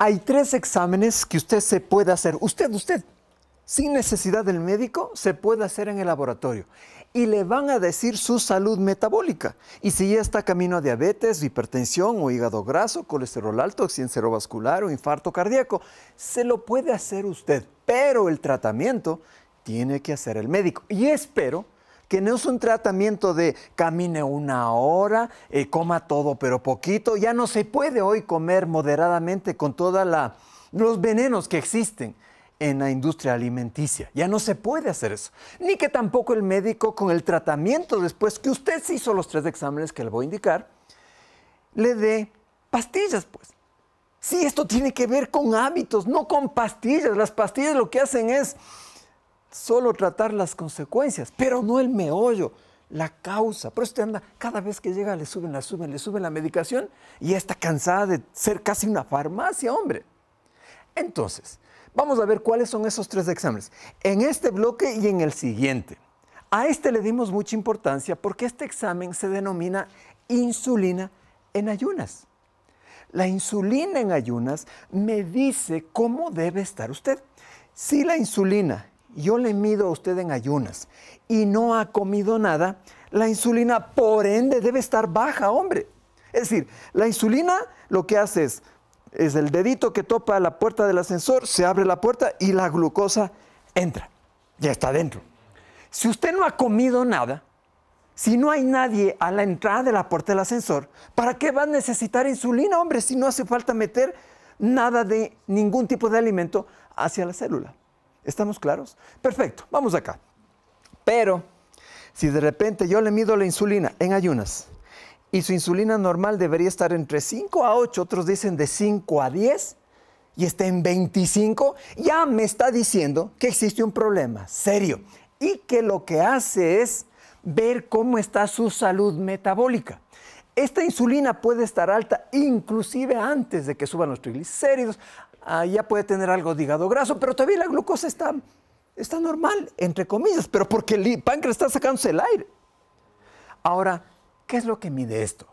Hay tres exámenes que usted se puede hacer. Usted, usted, sin necesidad del médico, se puede hacer en el laboratorio. Y le van a decir su salud metabólica. Y si ya está camino a diabetes, hipertensión o hígado graso, colesterol alto, accidente cerebrovascular o infarto cardíaco, se lo puede hacer usted. Pero el tratamiento tiene que hacer el médico. Y espero que no es un tratamiento de camine una hora, eh, coma todo pero poquito. Ya no se puede hoy comer moderadamente con todos los venenos que existen en la industria alimenticia. Ya no se puede hacer eso. Ni que tampoco el médico con el tratamiento después que usted se hizo los tres exámenes que le voy a indicar, le dé pastillas, pues. Sí, esto tiene que ver con hábitos, no con pastillas. Las pastillas lo que hacen es solo tratar las consecuencias, pero no el meollo, la causa. Por eso anda, cada vez que llega le suben, la suben, le suben la medicación y está cansada de ser casi una farmacia, hombre. Entonces, vamos a ver cuáles son esos tres exámenes. En este bloque y en el siguiente. A este le dimos mucha importancia porque este examen se denomina insulina en ayunas. La insulina en ayunas me dice cómo debe estar usted. Si la insulina yo le mido a usted en ayunas y no ha comido nada, la insulina por ende debe estar baja, hombre. Es decir, la insulina lo que hace es, es el dedito que topa la puerta del ascensor, se abre la puerta y la glucosa entra, ya está dentro. Si usted no ha comido nada, si no hay nadie a la entrada de la puerta del ascensor, ¿para qué va a necesitar insulina, hombre, si no hace falta meter nada de ningún tipo de alimento hacia la célula? ¿Estamos claros? Perfecto, vamos acá. Pero si de repente yo le mido la insulina en ayunas y su insulina normal debería estar entre 5 a 8, otros dicen de 5 a 10 y está en 25, ya me está diciendo que existe un problema serio y que lo que hace es ver cómo está su salud metabólica. Esta insulina puede estar alta inclusive antes de que suban los triglicéridos, Ah, ya puede tener algo de hígado graso, pero todavía la glucosa está, está normal, entre comillas, pero porque el páncreas está sacándose el aire. Ahora, ¿qué es lo que mide esto?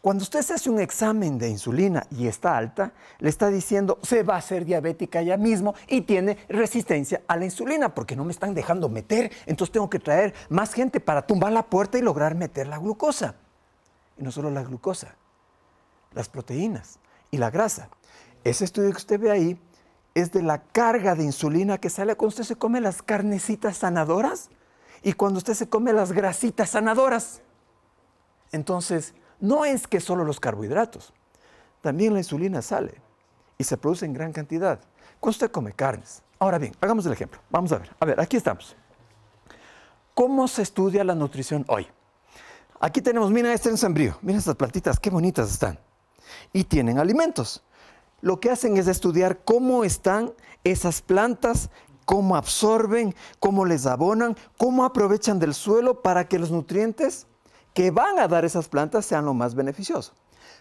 Cuando usted se hace un examen de insulina y está alta, le está diciendo, se va a hacer diabética ya mismo y tiene resistencia a la insulina porque no me están dejando meter, entonces tengo que traer más gente para tumbar la puerta y lograr meter la glucosa. Y no solo la glucosa, las proteínas y la grasa. Ese estudio que usted ve ahí es de la carga de insulina que sale cuando usted se come las carnecitas sanadoras y cuando usted se come las grasitas sanadoras. Entonces, no es que solo los carbohidratos, también la insulina sale y se produce en gran cantidad. Cuando usted come carnes. Ahora bien, hagamos el ejemplo. Vamos a ver. A ver, aquí estamos. ¿Cómo se estudia la nutrición hoy? Aquí tenemos, mira este sembrío. mira estas plantitas, qué bonitas están. Y tienen alimentos lo que hacen es estudiar cómo están esas plantas, cómo absorben, cómo les abonan, cómo aprovechan del suelo para que los nutrientes que van a dar esas plantas sean lo más beneficioso.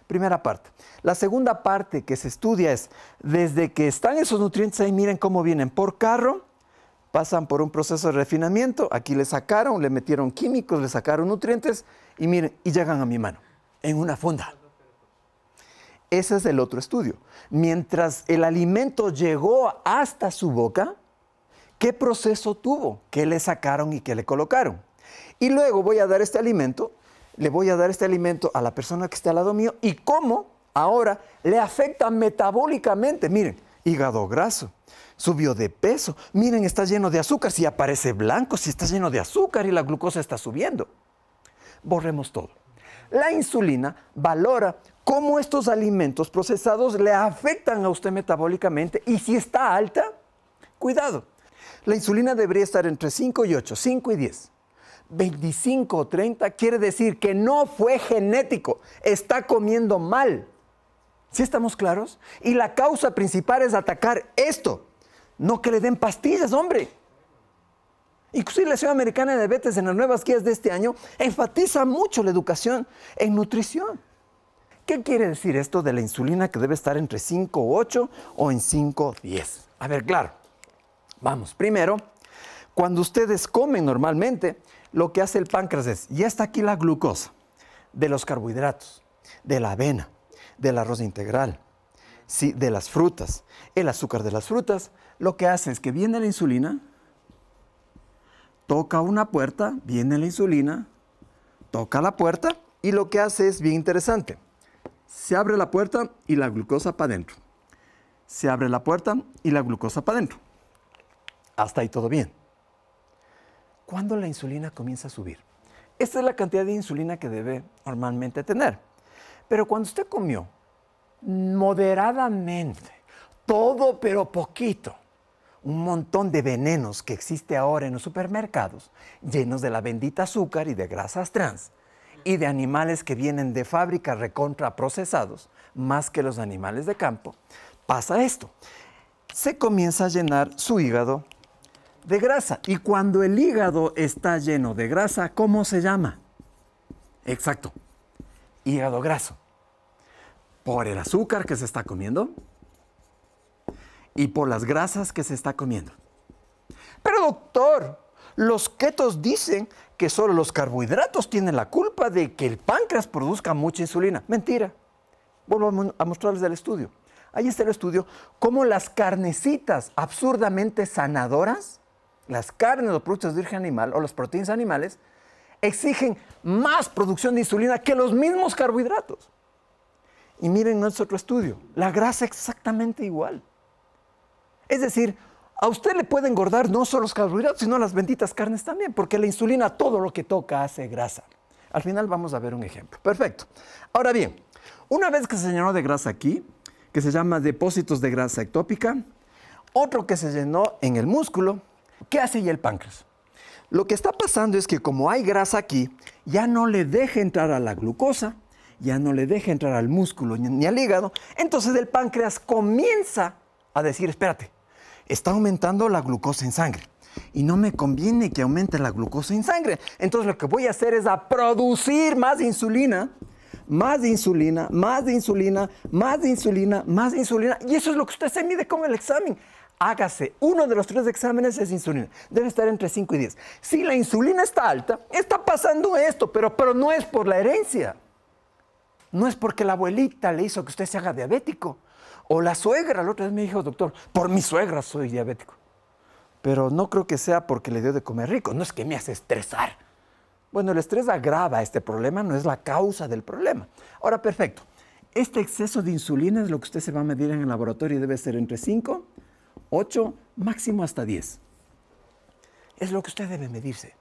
Primera parte. La segunda parte que se estudia es, desde que están esos nutrientes ahí, miren cómo vienen por carro, pasan por un proceso de refinamiento, aquí le sacaron, le metieron químicos, le sacaron nutrientes y miren, y llegan a mi mano, en una funda. Ese es el otro estudio. Mientras el alimento llegó hasta su boca, ¿qué proceso tuvo? ¿Qué le sacaron y qué le colocaron? Y luego voy a dar este alimento, le voy a dar este alimento a la persona que está al lado mío y cómo ahora le afecta metabólicamente. Miren, hígado graso, subió de peso, miren, está lleno de azúcar, si aparece blanco, si está lleno de azúcar y la glucosa está subiendo. Borremos todo. La insulina valora cómo estos alimentos procesados le afectan a usted metabólicamente y si está alta, cuidado. La insulina debería estar entre 5 y 8, 5 y 10. 25 o 30 quiere decir que no fue genético, está comiendo mal. ¿Sí estamos claros? Y la causa principal es atacar esto, no que le den pastillas, hombre. Inclusive la Ciudad Americana de Diabetes en las nuevas guías de este año enfatiza mucho la educación en nutrición. ¿Qué quiere decir esto de la insulina que debe estar entre 5,8 o en 5 10? A ver, claro. Vamos, primero, cuando ustedes comen normalmente, lo que hace el páncreas es, ya está aquí la glucosa de los carbohidratos, de la avena, del arroz integral, sí, de las frutas, el azúcar de las frutas, lo que hace es que viene la insulina, toca una puerta, viene la insulina, toca la puerta y lo que hace es bien interesante. Se abre la puerta y la glucosa para adentro. Se abre la puerta y la glucosa para adentro. Hasta ahí todo bien. ¿Cuándo la insulina comienza a subir? Esta es la cantidad de insulina que debe normalmente tener. Pero cuando usted comió moderadamente, todo pero poquito, un montón de venenos que existe ahora en los supermercados, llenos de la bendita azúcar y de grasas trans, y de animales que vienen de fábrica recontra procesados, más que los animales de campo, pasa esto. Se comienza a llenar su hígado de grasa. Y cuando el hígado está lleno de grasa, ¿cómo se llama? Exacto, hígado graso. Por el azúcar que se está comiendo y por las grasas que se está comiendo. Pero doctor, los ketos dicen que solo los carbohidratos tienen la culpa de que el páncreas produzca mucha insulina. Mentira. Vuelvo a mostrarles el estudio. Ahí está el estudio, cómo las carnecitas absurdamente sanadoras, las carnes, o productos de origen animal o las proteínas animales, exigen más producción de insulina que los mismos carbohidratos. Y miren nuestro otro estudio, la grasa exactamente igual. Es decir, a usted le puede engordar no solo los carbohidratos, sino las benditas carnes también, porque la insulina todo lo que toca hace grasa. Al final vamos a ver un ejemplo. Perfecto. Ahora bien, una vez que se llenó de grasa aquí, que se llama depósitos de grasa ectópica, otro que se llenó en el músculo, ¿qué hace ya el páncreas? Lo que está pasando es que como hay grasa aquí, ya no le deja entrar a la glucosa, ya no le deja entrar al músculo ni al hígado, entonces el páncreas comienza a decir, espérate, está aumentando la glucosa en sangre. Y no me conviene que aumente la glucosa en sangre. Entonces lo que voy a hacer es a producir más insulina, más insulina, más insulina, más insulina, más insulina. Y eso es lo que usted se mide con el examen hágase uno de los tres exámenes es insulina. Debe estar entre 5 y 10. Si la insulina está alta, está pasando esto, pero, pero no es por la herencia. No es porque la abuelita le hizo que usted se haga diabético. O la suegra, la otra vez me dijo, doctor, por mi suegra soy diabético. Pero no creo que sea porque le dio de comer rico, no es que me hace estresar. Bueno, el estrés agrava este problema, no es la causa del problema. Ahora, perfecto. Este exceso de insulina es lo que usted se va a medir en el laboratorio y debe ser entre 5, 8, máximo hasta 10. Es lo que usted debe medirse.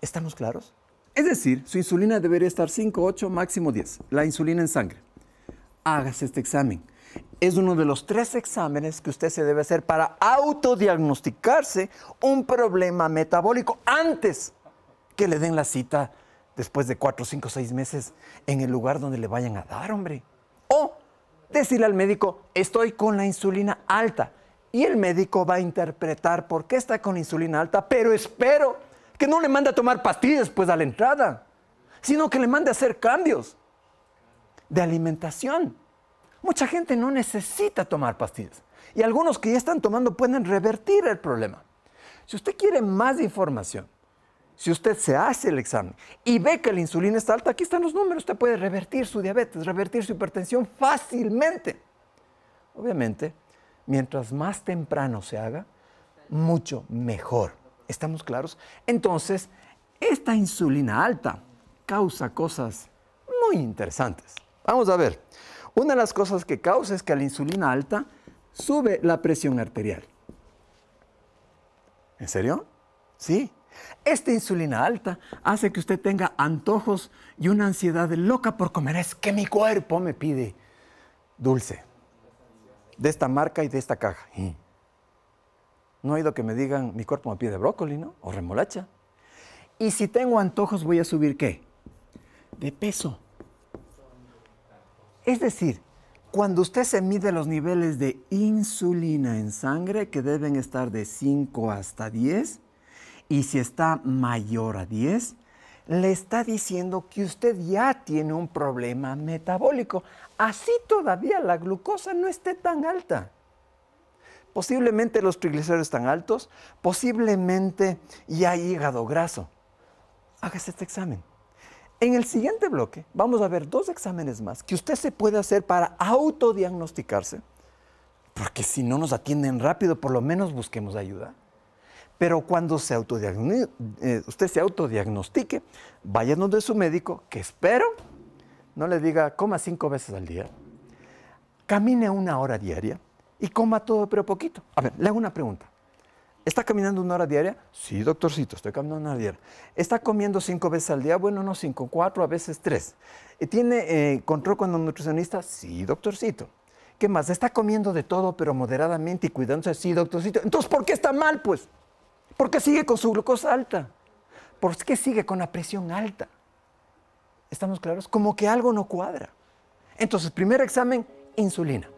¿Estamos claros? Es decir, su insulina debería estar 5, 8, máximo 10, la insulina en sangre. Hágase este examen es uno de los tres exámenes que usted se debe hacer para autodiagnosticarse un problema metabólico antes que le den la cita después de cuatro, cinco, seis meses en el lugar donde le vayan a dar, hombre. O decirle al médico, estoy con la insulina alta. Y el médico va a interpretar por qué está con insulina alta, pero espero que no le mande a tomar pastillas después de la entrada, sino que le mande a hacer cambios de alimentación. Mucha gente no necesita tomar pastillas y algunos que ya están tomando pueden revertir el problema. Si usted quiere más información, si usted se hace el examen y ve que la insulina está alta, aquí están los números, usted puede revertir su diabetes, revertir su hipertensión fácilmente. Obviamente, mientras más temprano se haga, mucho mejor. ¿Estamos claros? Entonces, esta insulina alta causa cosas muy interesantes. Vamos a ver. Una de las cosas que causa es que la insulina alta sube la presión arterial. ¿En serio? Sí. Esta insulina alta hace que usted tenga antojos y una ansiedad loca por comer. Es que mi cuerpo me pide dulce. De esta marca y de esta caja. No he oído que me digan, mi cuerpo me pide brócoli, ¿no? O remolacha. Y si tengo antojos, voy a subir qué? De peso. Es decir, cuando usted se mide los niveles de insulina en sangre, que deben estar de 5 hasta 10, y si está mayor a 10, le está diciendo que usted ya tiene un problema metabólico. Así todavía la glucosa no esté tan alta. Posiblemente los triglicéridos están altos, posiblemente ya hay hígado graso. Hágase este examen. En el siguiente bloque vamos a ver dos exámenes más que usted se puede hacer para autodiagnosticarse, porque si no nos atienden rápido, por lo menos busquemos ayuda. Pero cuando eh, usted se autodiagnostique, vaya donde su médico, que espero no le diga coma cinco veces al día, camine una hora diaria y coma todo pero poquito. A ver, le hago una pregunta. ¿Está caminando una hora diaria? Sí, doctorcito, estoy caminando una hora diaria. ¿Está comiendo cinco veces al día? Bueno, no cinco, cuatro, a veces tres. Eh, ¿Tiene eh, control con un nutricionista? Sí, doctorcito. ¿Qué más? ¿Está comiendo de todo, pero moderadamente y cuidándose? Sí, doctorcito. Entonces, ¿por qué está mal, pues? ¿Por qué sigue con su glucosa alta? ¿Por qué sigue con la presión alta? ¿Estamos claros? Como que algo no cuadra. Entonces, primer examen, insulina.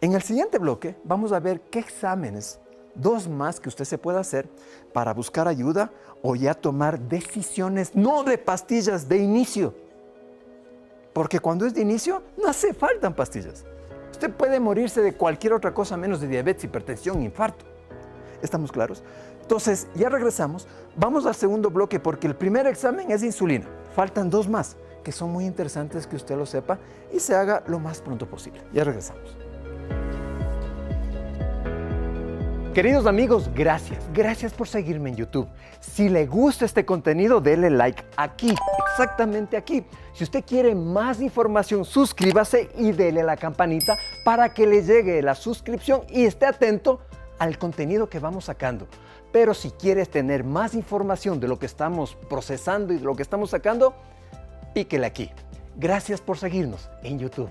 En el siguiente bloque vamos a ver qué exámenes dos más que usted se pueda hacer para buscar ayuda o ya tomar decisiones, no de pastillas, de inicio. Porque cuando es de inicio, no hace falta pastillas. Usted puede morirse de cualquier otra cosa menos de diabetes, hipertensión, infarto. ¿Estamos claros? Entonces, ya regresamos. Vamos al segundo bloque porque el primer examen es insulina. Faltan dos más que son muy interesantes que usted lo sepa y se haga lo más pronto posible. Ya regresamos. Queridos amigos, gracias. Gracias por seguirme en YouTube. Si le gusta este contenido, dele like aquí, exactamente aquí. Si usted quiere más información, suscríbase y dele la campanita para que le llegue la suscripción y esté atento al contenido que vamos sacando. Pero si quieres tener más información de lo que estamos procesando y de lo que estamos sacando, píquele aquí. Gracias por seguirnos en YouTube.